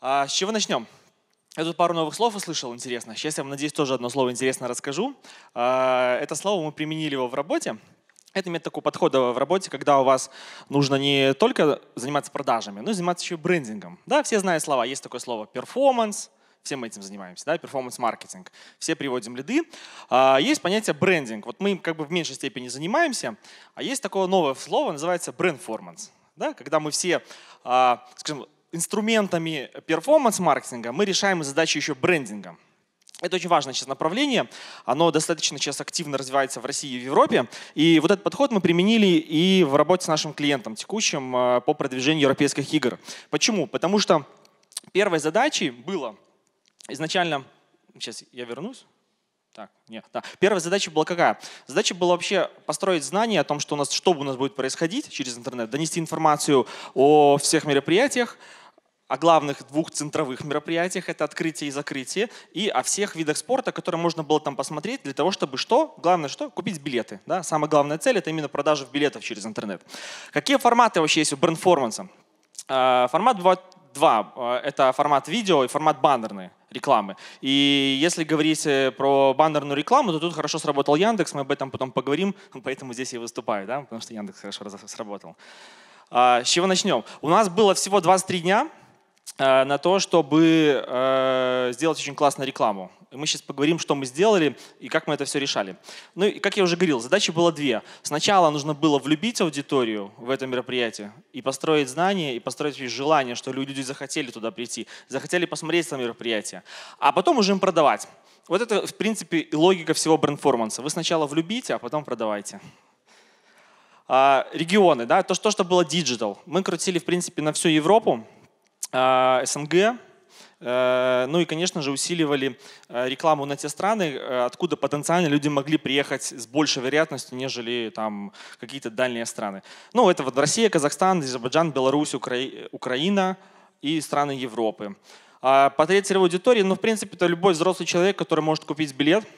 А, с чего начнем? Я тут пару новых слов услышал, интересно. Сейчас я вам, надеюсь, тоже одно слово интересно расскажу. А, это слово мы применили его в работе. Это метод такого подхода в работе, когда у вас нужно не только заниматься продажами, но и заниматься еще брендингом. Да, все знают слова. Есть такое слово перформанс, все мы этим занимаемся, да, перформанс-маркетинг. Все приводим лиды. А, есть понятие брендинг. Вот мы им как бы в меньшей степени занимаемся, а есть такое новое слово, называется брендформанс. Да, когда мы все, а, скажем, инструментами перформанс-маркетинга мы решаем задачи еще брендинга. Это очень важное сейчас направление. Оно достаточно сейчас активно развивается в России и в Европе. И вот этот подход мы применили и в работе с нашим клиентом текущим э, по продвижению европейских игр. Почему? Потому что первой задачей было изначально... Сейчас я вернусь. Так, нет, да. Первая задача была какая? Задача была вообще построить знание о том, что у нас, что у нас будет происходить через интернет, донести информацию о всех мероприятиях, о главных двух центровых мероприятиях, это открытие и закрытие, и о всех видах спорта, которые можно было там посмотреть для того, чтобы что? Главное что? Купить билеты. Да? Самая главная цель – это именно продажа билетов через интернет. Какие форматы вообще есть у брендформанса? Формат бывает два. А, это формат видео и формат баннерной рекламы. И если говорить э, про баннерную рекламу, то тут хорошо сработал Яндекс, мы об этом потом поговорим, поэтому здесь я выступаю, да, потому что Яндекс хорошо сработал. А, с чего начнем? У нас было всего 23 дня Э, на то, чтобы э, сделать очень классную рекламу. Мы сейчас поговорим, что мы сделали и как мы это все решали. Ну и как я уже говорил, задачи было две. Сначала нужно было влюбить аудиторию в это мероприятие и построить знания, и построить желание, что люди захотели туда прийти, захотели посмотреть это мероприятие. А потом уже им продавать. Вот это, в принципе, логика всего брендформанса. Вы сначала влюбите, а потом продавайте а, регионы, да, то, что, что было диджитал. Мы крутили, в принципе, на всю Европу. Э, СНГ, э, ну и, конечно же, усиливали э, рекламу на те страны, откуда потенциально люди могли приехать с большей вероятностью, нежели там какие-то дальние страны. Ну, это вот Россия, Казахстан, Азербайджан, Беларусь, Укра... Украина и страны Европы. А по третьей аудитории, ну, в принципе, это любой взрослый человек, который может купить билет –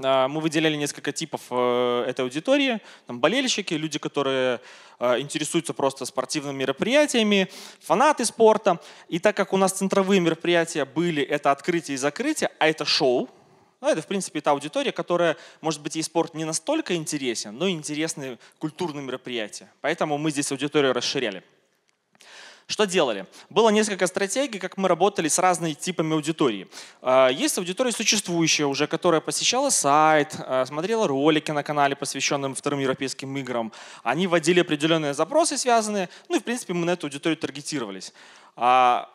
а, мы выделяли несколько типов э, этой аудитории. Там болельщики, люди, которые э, интересуются просто спортивными мероприятиями, фанаты спорта. И так как у нас центровые мероприятия были это открытие и закрытие, а это шоу, ну, это, в принципе, та аудитория, которая, может быть, ей спорт не настолько интересен, но интересны культурные мероприятия. Поэтому мы здесь аудиторию расширяли. Что делали? Было несколько стратегий, как мы работали с разными типами аудитории. А, есть аудитория существующая уже, которая посещала сайт, а, смотрела ролики на канале, посвященным вторым европейским играм. Они вводили определенные запросы связанные, ну и в принципе мы на эту аудиторию таргетировались. А,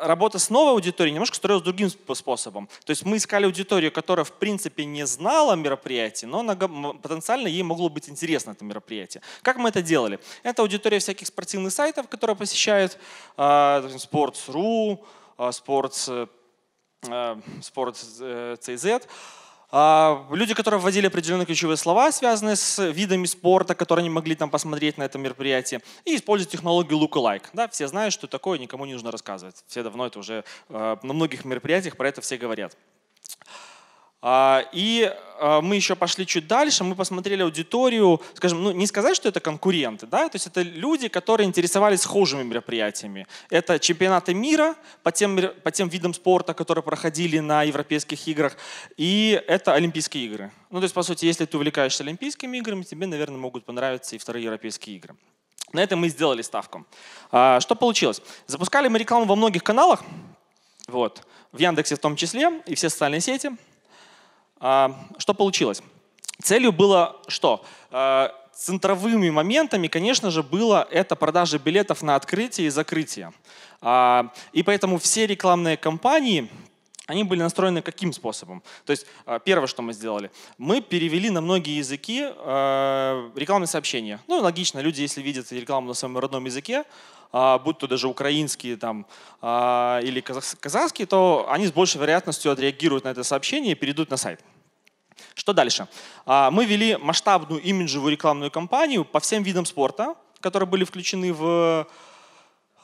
работа с новой аудиторией немножко строилась другим способом. То есть мы искали аудиторию, которая в принципе не знала мероприятий, но потенциально ей могло быть интересно это мероприятие. Как мы это делали? Это аудитория всяких спортивных сайтов, которые посещают а, Sports.ru, а, Sports, Sports.cz. Э, а, Sports э, а, люди, которые вводили определенные ключевые слова, связанные с видами спорта, которые они могли там посмотреть на этом мероприятии, и используют технологию lookalike. Да, все знают, что такое, никому не нужно рассказывать. Все давно это уже э, на многих мероприятиях про это все говорят. А, и а, мы еще пошли чуть дальше, мы посмотрели аудиторию, скажем, ну не сказать, что это конкуренты, да, то есть это люди, которые интересовались схожими мероприятиями. Это чемпионаты мира по тем, по тем видам спорта, которые проходили на Европейских играх, и это Олимпийские игры. Ну то есть, по сути, если ты увлекаешься Олимпийскими играми, тебе, наверное, могут понравиться и вторые Европейские игры. На этом мы сделали ставку. А, что получилось? Запускали мы рекламу во многих каналах, вот, в Яндексе в том числе, и все социальные сети – а, что получилось? Целью было что? Э, центровыми моментами, конечно же, было это продажа билетов на открытие и закрытие. А, и поэтому все рекламные кампании, они были настроены каким способом? То есть э, первое, что мы сделали, мы перевели на многие языки э, рекламные сообщения. Ну, логично, люди, если видят рекламу на своем родном языке, а, будь то даже украинские там, или казахские, то они с большей вероятностью отреагируют на это сообщение и перейдут на сайт. Что дальше? А, мы вели масштабную имиджевую рекламную кампанию по всем видам спорта, которые были включены в,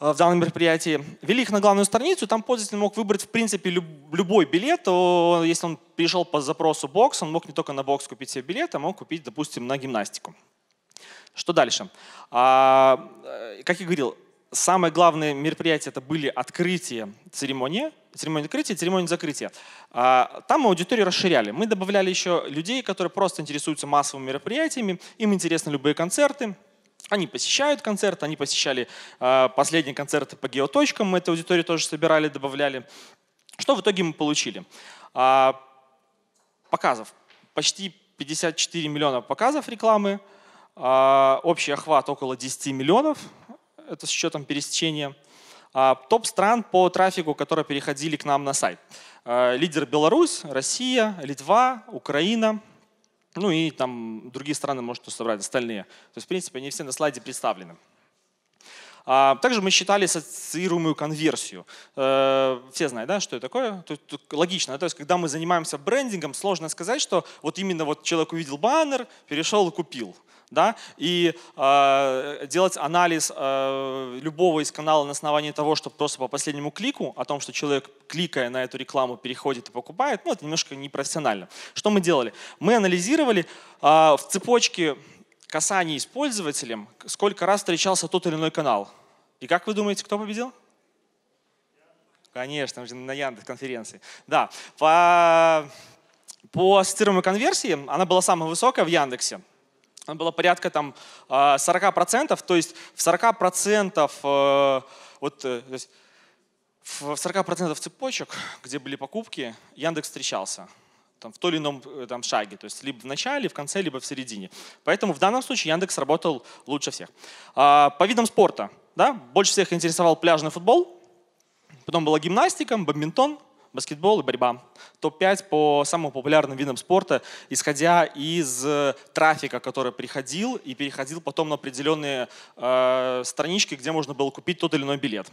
э, в данном мероприятии. Вели их на главную страницу, там пользователь мог выбрать, в принципе, любой билет. Если он пришел по запросу бокс, он мог не только на бокс купить себе билет, а мог купить, допустим, на гимнастику. Что дальше? А, э, как я говорил, самое главное мероприятие это были открытие церемонии, церемония открытия, церемония закрытия. А, там мы аудиторию расширяли. Мы добавляли еще людей, которые просто интересуются массовыми мероприятиями, им интересны любые концерты, они посещают концерты, они посещали а, последние концерты по геоточкам, мы эту аудиторию тоже собирали, добавляли. Что в итоге мы получили? А, показов. Почти 54 миллиона показов рекламы, общий охват около 10 миллионов, это с учетом пересечения. А, топ стран по трафику, которые переходили к нам на сайт. А, лидер Беларусь, Россия, Литва, Украина, ну и там другие страны, может, собрать остальные. То есть, в принципе, они все на слайде представлены а Также мы считали ассоциируемую конверсию. Э, все знают, да, что это такое? Тут, тут логично. То есть, когда мы занимаемся брендингом, сложно сказать, что вот именно вот человек увидел баннер, перешел и купил да, и э, делать анализ э, любого из каналов на основании того, что просто по последнему клику, о том, что человек, кликая на эту рекламу, переходит и покупает, ну, это немножко непрофессионально. Что мы делали? Мы анализировали э, в цепочке касаний с пользователем, сколько раз встречался тот или иной канал. И как вы думаете, кто победил? Конечно, на Яндекс конференции. Да, по, по цитируемой конверсии она была самая высокая в Яндексе. Она была порядка там 40%, а, то есть в 40% э, вот, э, есть, в 40% цепочек, где были покупки, Яндекс встречался там, в то или ином э, там, шаге, то есть либо в начале, в конце, либо в середине. Поэтому в данном случае Яндекс работал лучше всех. А, по видам спорта. Да? Больше всех интересовал пляжный футбол. Потом была гимнастика, бадминтон, баскетбол и борьба. Топ-5 по самым популярным видам спорта, исходя из э, трафика, который приходил и переходил потом на определенные э, странички, где можно было купить тот или иной билет.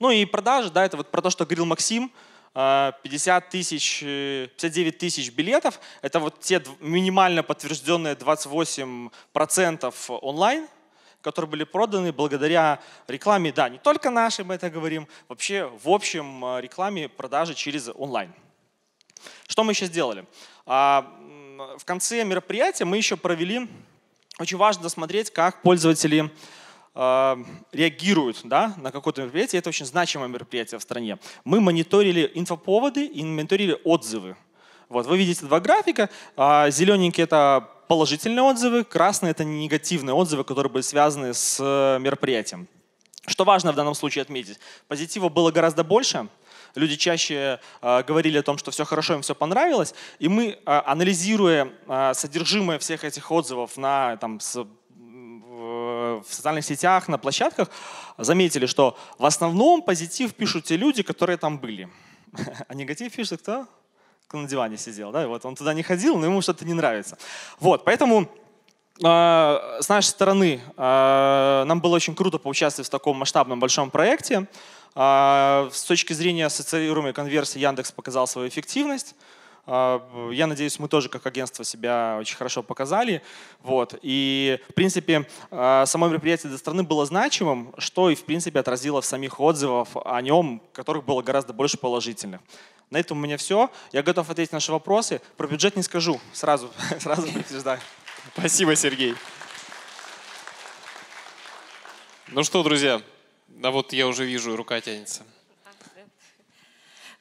Ну и продажи, да, это вот про то, что говорил Максим, 50 э, тысяч, 59 э, тысяч билетов. Это вот те минимально подтвержденные 28% онлайн – которые были проданы благодаря рекламе, да, не только нашей мы это говорим, вообще в общем э, рекламе продажи через онлайн. Что мы еще сделали? А, в конце мероприятия мы еще провели, очень важно смотреть, как пользователи э, реагируют да, на какое-то мероприятие. Это очень значимое мероприятие в стране. Мы мониторили инфоповоды и мониторили отзывы. Вот, вы видите два графика. А, зелененький – это положительные отзывы, красные — это негативные отзывы, которые были связаны с э, мероприятием. Что важно в данном случае отметить? Позитива было гораздо больше, люди чаще э, говорили о том, что все хорошо, им все понравилось, и мы, э, анализируя э, содержимое всех этих отзывов на, там, с, в социальных сетях, на площадках, заметили, что в основном позитив пишут те люди, которые там были. А негатив пишет кто? на диване сидел, да, вот он туда не ходил, но ему что-то не нравится. Вот, поэтому а, с нашей стороны а, нам было очень круто поучаствовать в таком масштабном большом проекте. А, с точки зрения ассоциируемой конверсии Яндекс показал свою эффективность. Я надеюсь, мы тоже как агентство себя очень хорошо показали. Вот. И, в принципе, само мероприятие для страны было значимым, что и, в принципе, отразило в самих отзывах о нем, которых было гораздо больше положительных. На этом у меня все. Я готов ответить на наши вопросы. Про бюджет не скажу. Сразу, сразу предупреждаю. Спасибо, Сергей. Ну что, друзья, да вот я уже вижу, рука тянется.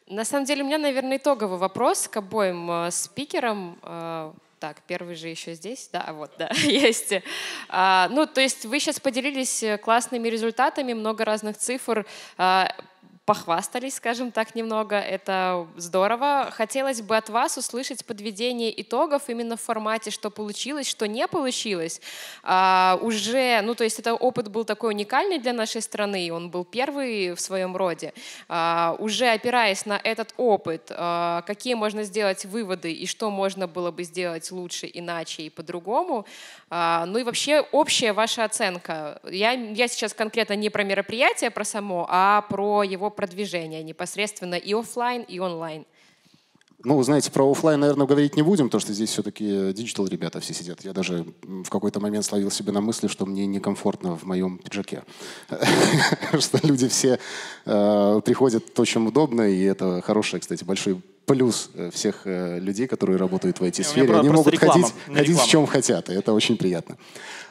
На самом деле у меня, наверное, итоговый вопрос к обоим э, спикерам. Э, так, первый же еще здесь, да, вот, да, есть. А, ну, то есть вы сейчас поделились э, классными результатами, много разных цифр. А, похвастались, скажем так, немного. Это здорово. Хотелось бы от вас услышать подведение итогов именно в формате, что получилось, что не получилось. А, уже, ну то есть это опыт был такой уникальный для нашей страны, он был первый в своем роде. А, уже опираясь на этот опыт, а, какие можно сделать выводы и что можно было бы сделать лучше, иначе и по-другому. А, ну и вообще общая ваша оценка. Я, я сейчас конкретно не про мероприятие, а про само, а про его продвижения непосредственно и офлайн, и онлайн? Ну, знаете, про офлайн, наверное, говорить не будем, потому что здесь все-таки э, диджитал ребята все сидят. Я даже в какой-то момент словил себя на мысли, что мне некомфортно в моем пиджаке. Что люди все э, приходят то, чем удобно, и это хорошее, кстати, большой плюс э, всех людей, которые работают в IT-сфере. Они могут ходить, ходить в чем хотят, и это очень приятно.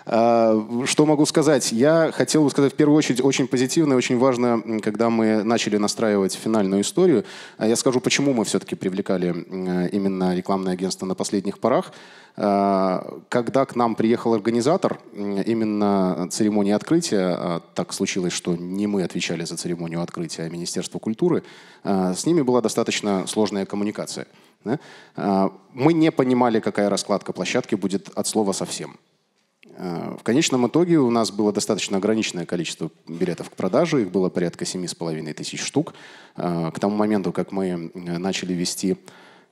А, что могу сказать? Я хотел бы сказать в первую очередь очень позитивно и очень важно, когда мы начали настраивать финальную историю. А я скажу, почему мы все-таки привлекали э, именно рекламное агентство на последних порах. А, когда к нам приехал организатор именно церемонии открытия, так случилось, что не мы отвечали за церемонию открытия, а Министерство культуры, с ними была достаточно сложная коммуникация. Мы не понимали, какая раскладка площадки будет от слова совсем. Э, в конечном итоге у нас было достаточно ограниченное количество билетов к продажу, их было порядка 7,5 тысяч штук. Э, к тому моменту, как мы э, начали вести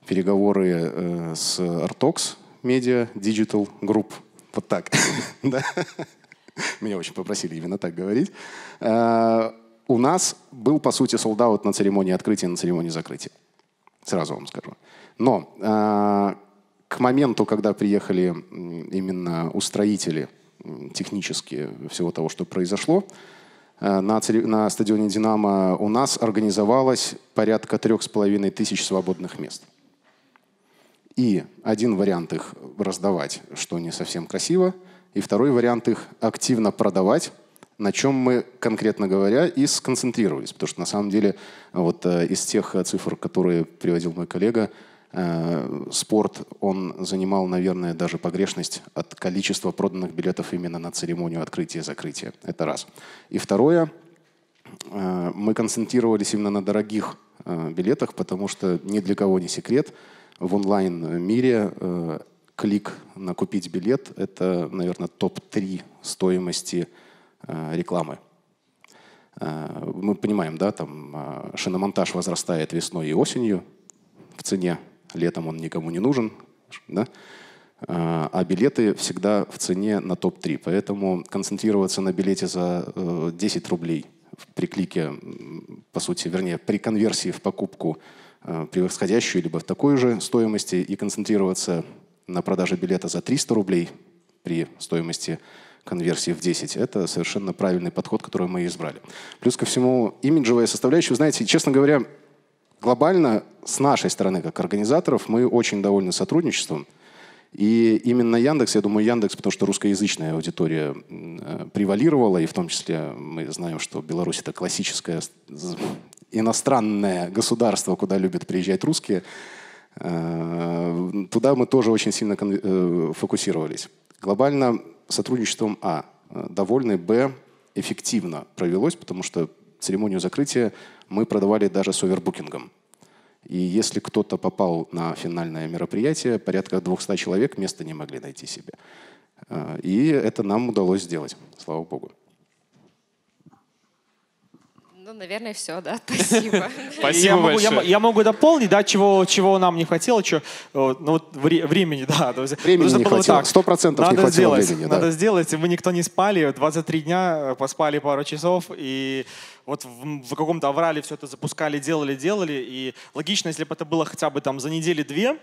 переговоры с Artox Media Digital Group, вот так, Меня очень попросили именно так говорить. У нас был, по сути, солдат на церемонии открытия и на церемонии закрытия. Сразу вам скажу. Но к моменту, когда приехали именно устроители технически всего того, что произошло, э, на, на стадионе «Динамо» у нас организовалось порядка трех с половиной тысяч свободных мест. И один вариант их раздавать, что не совсем красиво, и второй вариант их активно продавать, на чем мы, конкретно говоря, и сконцентрировались. Потому что на самом деле вот э, из тех э, цифр, которые приводил мой коллега, Э, спорт, он занимал, наверное, даже погрешность от количества проданных билетов именно на церемонию открытия и закрытия. Это раз. И второе, э, мы концентрировались именно на дорогих э, билетах, потому что ни для кого не секрет, в онлайн-мире клик на «купить билет» — это, наверное, топ-3 стоимости рекламы. Мы понимаем, да, там шиномонтаж возрастает весной и осенью в цене, летом он никому не нужен, да? а, а билеты всегда в цене на топ-3. Поэтому концентрироваться на билете за 10 э, рублей при клике, по сути, вернее, при конверсии в покупку э, превосходящую либо в такой же стоимости и концентрироваться на продаже билета за 300 рублей при стоимости конверсии в 10. Это совершенно правильный подход, который мы избрали. Плюс ко всему, имиджевая составляющая, знаете, честно говоря, Глобально с нашей стороны, как организаторов, мы очень довольны сотрудничеством. И именно Яндекс, я думаю, Яндекс, потому что русскоязычная аудитория э, превалировала, и в том числе мы знаем, что Беларусь это классическое иностранное государство, куда любят приезжать русские. Э, туда мы тоже очень сильно э, фокусировались. Глобально сотрудничеством А довольны, Б эффективно провелось, потому что церемонию закрытия мы продавали даже с овербукингом. И если кто-то попал на финальное мероприятие, порядка 200 человек места не могли найти себе. Э, и это нам удалось сделать, слава богу. Ну, наверное, все, да, спасибо. Спасибо я большое. Могу, я, я могу дополнить, да, чего, чего нам не хватило, что, ну, вот вре, времени, да. Времени не хватило, Так, сто процентов не хватило сделать, времени. Да. Надо сделать, мы никто не спали, 23 дня э, поспали пару часов, и вот в, в каком-то аврале все это запускали, делали, делали, и логично, если бы это было хотя бы там за недели-две,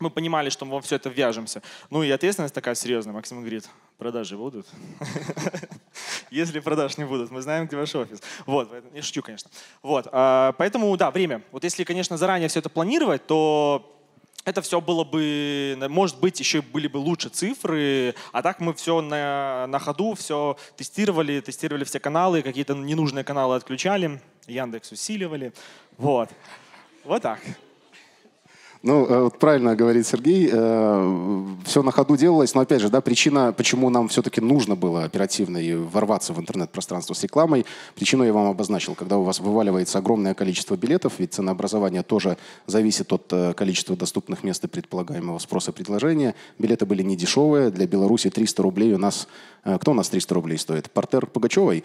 мы понимали, что мы во все это вяжемся. Ну и ответственность такая серьезная. Максим говорит, продажи будут? Если продаж не будут, мы знаем, где ваш офис. Вот, не шучу, конечно. Вот, а, поэтому, да, время. Вот если, конечно, заранее все это планировать, то это все было бы, может быть, еще были бы лучше цифры, а так мы все на, на ходу, все тестировали, тестировали все каналы, какие-то ненужные каналы отключали, Яндекс усиливали, вот. Вот так. Ну, э, вот правильно говорит Сергей, э, все на ходу делалось, но опять же, да, причина, почему нам все-таки нужно было оперативно и ворваться в интернет-пространство с рекламой, причину я вам обозначил, когда у вас вываливается огромное количество билетов, ведь ценообразование тоже зависит от э, количества доступных мест и предполагаемого спроса и предложения. Билеты были недешевые, для Беларуси 300 рублей у нас, кто у нас 300 рублей стоит? Портер Пугачевой?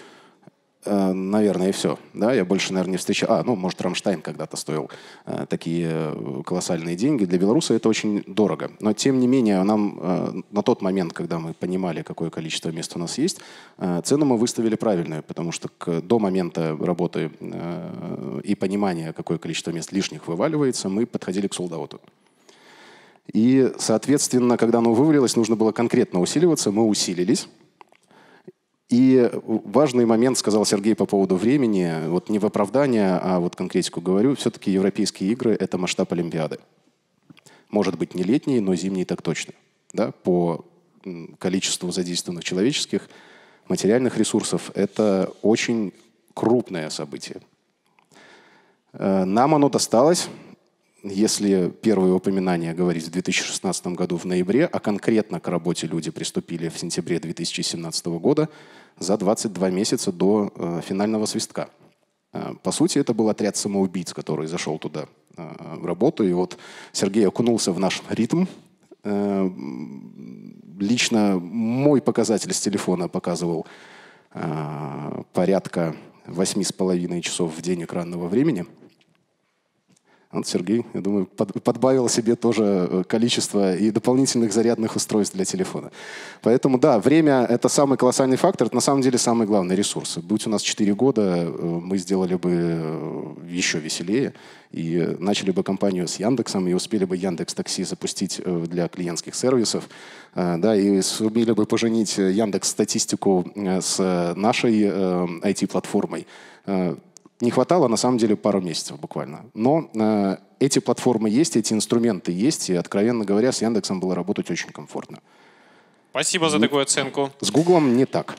Э, наверное, и все. Да, я больше, наверное, не встречал. А, ну, может, Рамштайн когда-то стоил э, такие э, колоссальные деньги. Для белоруса это очень дорого. Но, тем не менее, нам э, на тот момент, когда мы понимали, какое количество мест у нас есть, э, цену мы выставили правильную, потому что к, до момента работы э, и понимания, какое количество мест лишних вываливается, мы подходили к солдату. И, соответственно, когда оно вывалилось, нужно было конкретно усиливаться. Мы усилились и важный момент сказал Сергей по поводу времени. Вот не в оправдание, а вот конкретику говорю. Все-таки европейские игры – это масштаб Олимпиады. Может быть, не летние, но зимние так точно. Да? По количеству задействованных человеческих, материальных ресурсов – это очень крупное событие. Э, нам оно досталось, если первые упоминания говорить в 2016 году в ноябре, а конкретно к работе люди приступили в сентябре 2017 года за 22 месяца до э, финального свистка. Э, по сути, это был отряд самоубийц, который зашел туда э, в работу. И вот Сергей окунулся в наш ритм. Э, лично мой показатель с телефона показывал э, порядка 8,5 часов в день экранного времени – вот Сергей, я думаю, подбавил себе тоже э, количество и дополнительных зарядных устройств для телефона. Поэтому да, время — это самый колоссальный фактор, это на самом деле самый главный ресурс. Будь у нас 4 года, э, мы сделали бы э, еще веселее и начали бы компанию с Яндексом, и успели бы Яндекс Такси запустить для клиентских сервисов, да, и сумели бы поженить Яндекс статистику с нашей IT-платформой не хватало, на самом деле, пару месяцев буквально. Но э, эти платформы есть, эти инструменты есть, и, откровенно говоря, с Яндексом было работать очень комфортно. Спасибо за такую оценку. С Гуглом не так.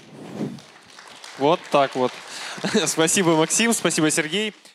Вот так вот. спасибо, Максим, спасибо, Сергей.